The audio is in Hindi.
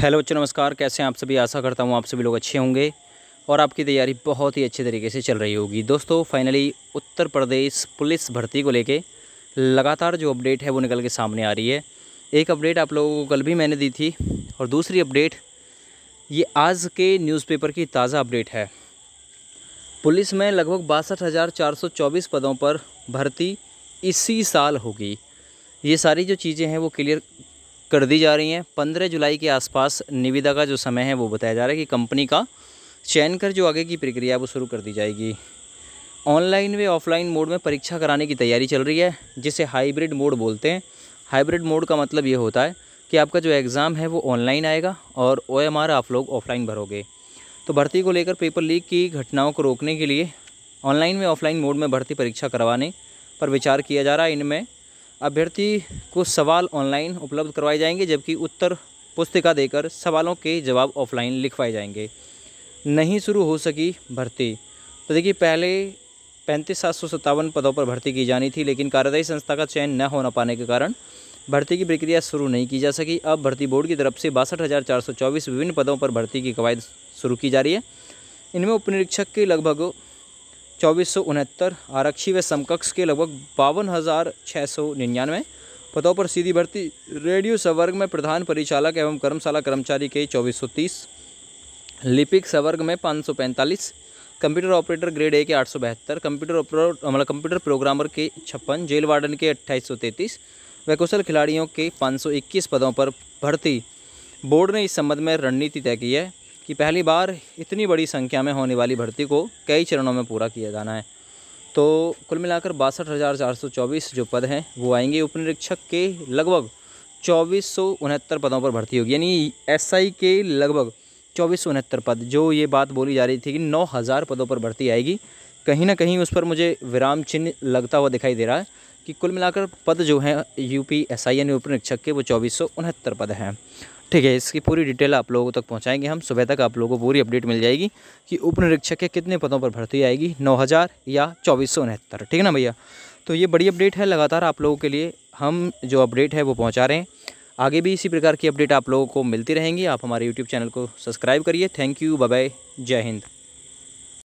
हेलो बच्चों नमस्कार कैसे हैं आप सभी आशा करता हूँ आप सभी लोग अच्छे होंगे और आपकी तैयारी बहुत ही अच्छे तरीके से चल रही होगी दोस्तों फाइनली उत्तर प्रदेश पुलिस भर्ती को लेके लगातार जो अपडेट है वो निकल के सामने आ रही है एक अपडेट आप लोगों को कल भी मैंने दी थी और दूसरी अपडेट ये आज के न्यूज़पेपर की ताज़ा अपडेट है पुलिस में लगभग बासठ पदों पर भर्ती इसी साल होगी ये सारी जो चीज़ें हैं वो क्लियर कर दी जा रही हैं पंद्रह जुलाई के आसपास निविदा का जो समय है वो बताया जा रहा है कि कंपनी का चयन कर जो आगे की प्रक्रिया वो शुरू कर दी जाएगी ऑनलाइन व ऑफलाइन मोड में परीक्षा कराने की तैयारी चल रही है जिसे हाइब्रिड मोड बोलते हैं हाइब्रिड मोड का मतलब ये होता है कि आपका जो एग्ज़ाम है वो ऑनलाइन आएगा और ओ आप लोग ऑफलाइन भरोगे तो भर्ती को लेकर पेपर लीक की घटनाओं को रोकने के लिए ऑनलाइन में ऑफलाइन मोड में भर्ती परीक्षा करवाने पर विचार किया जा रहा है इनमें अभ्यर्थी को सवाल ऑनलाइन उपलब्ध करवाए जाएंगे जबकि उत्तर पुस्तिका देकर सवालों के जवाब ऑफलाइन लिखवाए जाएंगे नहीं शुरू हो सकी भर्ती तो देखिए पहले पैंतीस सात सौ सत्तावन पदों पर भर्ती की जानी थी लेकिन कार्यदायी संस्था का चयन न होना पाने के कारण भर्ती की प्रक्रिया शुरू नहीं की जा सकी अब भर्ती बोर्ड की तरफ से बासठ हज़ार चार सौ चौबीस विभिन्न पदों पर भर्ती की कवायद शुरू की जा रही है इनमें उपनिरीक्षक के लगभग चौबीस सौ उनहत्तर आरक्षी व समकक्ष के लगभग बावन हज़ार छः सौ निन्यानवे पदों पर सीधी भर्ती रेडियो सवर्ग में प्रधान परिचालक एवं कर्मशाला कर्मचारी के चौबीस सौ तीस लिपिक सवर्ग में पाँच सौ पैंतालीस कंप्यूटर ऑपरेटर ग्रेड ए के आठ सौ बहत्तर कंप्यूटर मतलब कंप्यूटर प्रोग्रामर के छप्पन जेल वार्डन के अट्ठाईस सौ तैंतीस व कुशल खिलाड़ियों के पाँच सौ इक्कीस पदों पर भर्ती बोर्ड ने इस संबंध में रणनीति तय की है कि पहली बार इतनी बड़ी संख्या में होने वाली भर्ती को कई चरणों में पूरा किया जाना है तो कुल मिलाकर बासठ हज़ार चार सौ चौबीस जो पद हैं वो आएंगे उपनिरीक्षक के लगभग चौबीस सौ उनहत्तर पदों पर भर्ती होगी यानी एसआई के लगभग चौबीस सौ उनहत्तर पद जो ये बात बोली जा रही थी कि नौ हज़ार पदों पर भर्ती आएगी कहीं ना कहीं उस पर मुझे विराम चिन्ह लगता हुआ दिखाई दे रहा है कि कुल मिलाकर पद जो हैं यूपी एसआई यानी उपनिरीक्षक के वो चौबीस पद हैं ठीक है इसकी पूरी डिटेल आप लोगों तक पहुंचाएंगे हम सुबह तक आप लोगों को पूरी अपडेट मिल जाएगी कि उप निरीक्षक के कितने पदों पर भर्ती आएगी हज़ार या चौबीस ठीक है ना भैया तो ये बड़ी अपडेट है लगातार आप लोगों के लिए हम जो अपडेट है वो पहुँचा रहे हैं आगे भी इसी प्रकार की अपडेट आप लोगों को मिलती रहेंगी आप हमारे यूट्यूब चैनल को सब्सक्राइब करिए थैंक यू बाय जय हिंद